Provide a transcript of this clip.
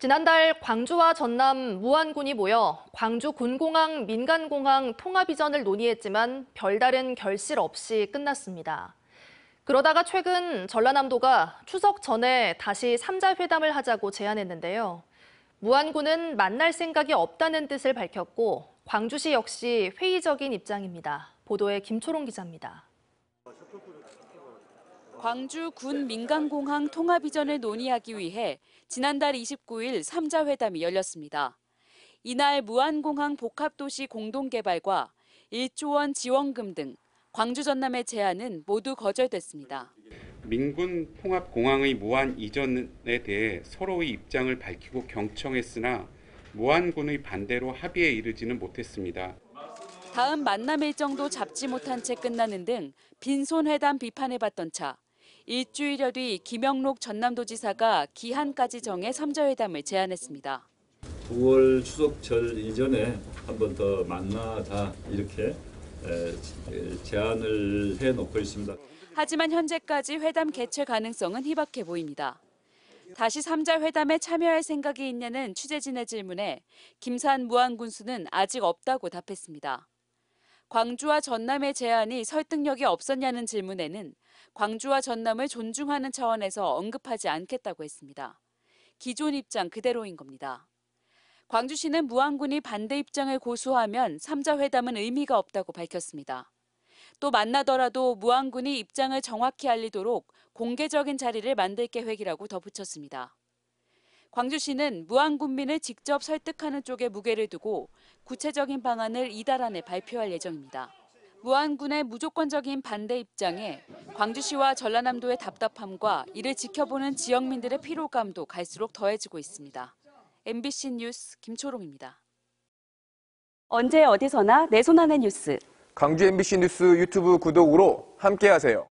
지난달 광주와 전남 무안군이 모여 광주 군공항 민간공항 통합 이전을 논의했지만 별다른 결실 없이 끝났습니다. 그러다가 최근 전라남도가 추석 전에 다시 3자 회담을 하자고 제안했는데요. 무안군은 만날 생각이 없다는 뜻을 밝혔고 광주시 역시 회의적인 입장입니다. 보도에 김초롱 기자입니다. 광주 군 민간공항 통합 이전을 논의하기 위해 지난달 29일 3자 회담이 열렸습니다. 이날 무안공항 복합도시 공동개발과 1조 원 지원금 등 광주 전남의 제안은 모두 거절됐습니다. 민군 통합공항의 무안 이전에 대해 서로의 입장을 밝히고 경청했으나 무안군의 반대로 합의에 이르지는 못했습니다. 다음 만남 일정도 잡지 못한 채 끝나는 등 빈손 회담 비판해봤던 차 일주일여 뒤 김영록 전남도지사가 기한까지 정해 3자 회담을 제안했습니다. 9월 추석절 이전에 한 번 더 만나자 이렇게 제안을 해놓고 있습니다. 하지만 현재까지 회담 개최 가능성은 희박해 보입니다. 다시 3자 회담에 참여할 생각이 있냐는 취재진의 질문에 김산 무안군수는 아직 없다고 답했습니다. 광주와 전남의 제안이 설득력이 없었냐는 질문에는 광주와 전남을 존중하는 차원에서 언급하지 않겠다고 했습니다. 기존 입장 그대로인 겁니다. 광주시는 무안군이 반대 입장을 고수하면 3자 회담은 의미가 없다고 밝혔습니다. 또 만나더라도 무안군이 입장을 정확히 알리도록 공개적인 자리를 만들 계획이라고 덧붙였습니다. 광주시는 무한군민을 직접 설득하는 쪽에 무게를 두고 구체적인 방안을 이달 안에 발표할 예정입니다. 무한군의 무조건적인 반대 입장에 광주시와 전라남도의 답답함과 이를 지켜보는 지역민들의 피로감도 갈수록 더해지고 있습니다. MBC 뉴스 김초롱입니다. 언제 어디서나 내 손안의 뉴스. 광주 MBC 뉴스 유튜브 구독으로 함께하세요.